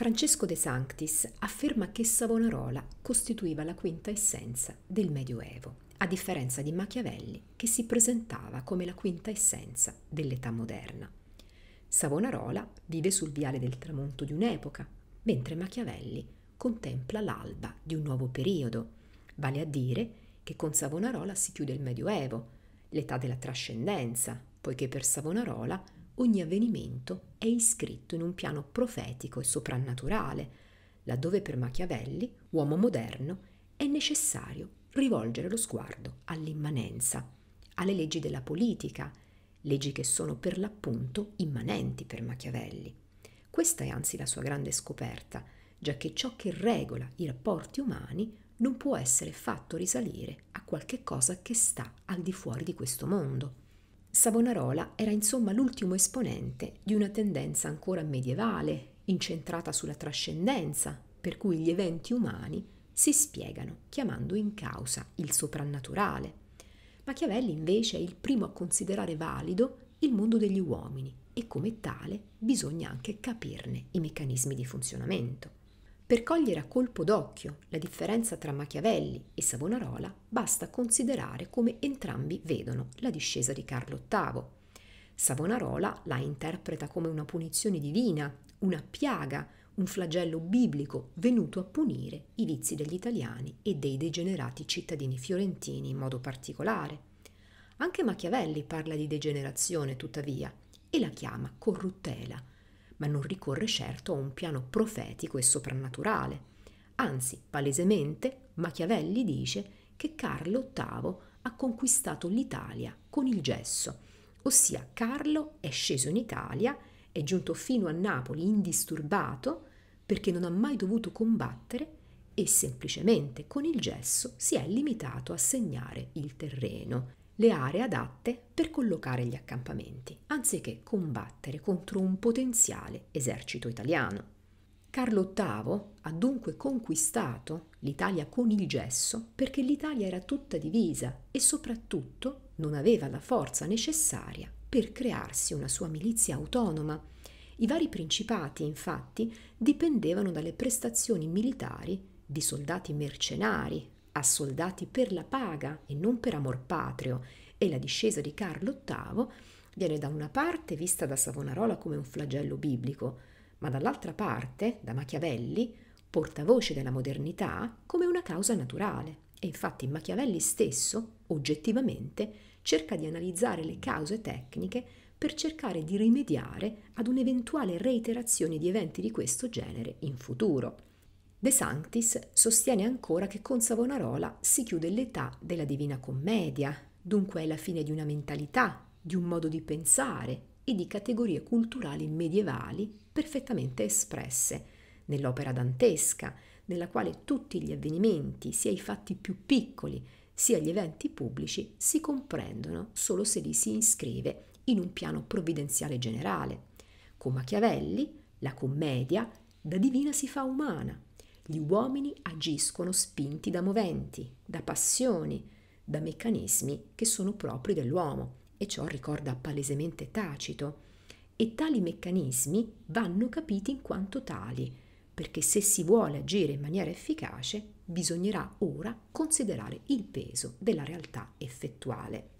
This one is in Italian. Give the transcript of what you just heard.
Francesco De Sanctis afferma che Savonarola costituiva la quinta essenza del Medioevo, a differenza di Machiavelli che si presentava come la quinta essenza dell'età moderna. Savonarola vive sul viale del tramonto di un'epoca, mentre Machiavelli contempla l'alba di un nuovo periodo, vale a dire che con Savonarola si chiude il Medioevo, l'età della trascendenza, poiché per Savonarola ogni avvenimento è iscritto in un piano profetico e soprannaturale, laddove per Machiavelli, uomo moderno, è necessario rivolgere lo sguardo all'immanenza, alle leggi della politica, leggi che sono per l'appunto immanenti per Machiavelli. Questa è anzi la sua grande scoperta, già che ciò che regola i rapporti umani non può essere fatto risalire a qualche cosa che sta al di fuori di questo mondo. Savonarola era insomma l'ultimo esponente di una tendenza ancora medievale, incentrata sulla trascendenza, per cui gli eventi umani si spiegano chiamando in causa il soprannaturale. Machiavelli invece è il primo a considerare valido il mondo degli uomini e come tale bisogna anche capirne i meccanismi di funzionamento. Per cogliere a colpo d'occhio la differenza tra Machiavelli e Savonarola basta considerare come entrambi vedono la discesa di Carlo VIII. Savonarola la interpreta come una punizione divina, una piaga, un flagello biblico venuto a punire i vizi degli italiani e dei degenerati cittadini fiorentini in modo particolare. Anche Machiavelli parla di degenerazione, tuttavia, e la chiama corruttela, ma non ricorre certo a un piano profetico e soprannaturale. Anzi, palesemente, Machiavelli dice che Carlo VIII ha conquistato l'Italia con il gesso, ossia Carlo è sceso in Italia, è giunto fino a Napoli indisturbato perché non ha mai dovuto combattere e semplicemente con il gesso si è limitato a segnare il terreno le aree adatte per collocare gli accampamenti, anziché combattere contro un potenziale esercito italiano. Carlo VIII ha dunque conquistato l'Italia con il gesso perché l'Italia era tutta divisa e soprattutto non aveva la forza necessaria per crearsi una sua milizia autonoma. I vari principati, infatti, dipendevano dalle prestazioni militari di soldati mercenari soldati per la paga e non per amor patrio, e la discesa di Carlo VIII viene da una parte vista da Savonarola come un flagello biblico, ma dall'altra parte, da Machiavelli, portavoce della modernità, come una causa naturale. E infatti Machiavelli stesso, oggettivamente, cerca di analizzare le cause tecniche per cercare di rimediare ad un'eventuale reiterazione di eventi di questo genere in futuro. De Sanctis sostiene ancora che con Savonarola si chiude l'età della Divina Commedia, dunque è la fine di una mentalità, di un modo di pensare e di categorie culturali medievali perfettamente espresse nell'opera dantesca, nella quale tutti gli avvenimenti, sia i fatti più piccoli, sia gli eventi pubblici, si comprendono solo se li si iscrive in un piano provvidenziale generale. Con Machiavelli, la commedia da divina si fa umana, gli uomini agiscono spinti da moventi, da passioni, da meccanismi che sono propri dell'uomo e ciò ricorda palesemente Tacito. E tali meccanismi vanno capiti in quanto tali, perché se si vuole agire in maniera efficace bisognerà ora considerare il peso della realtà effettuale.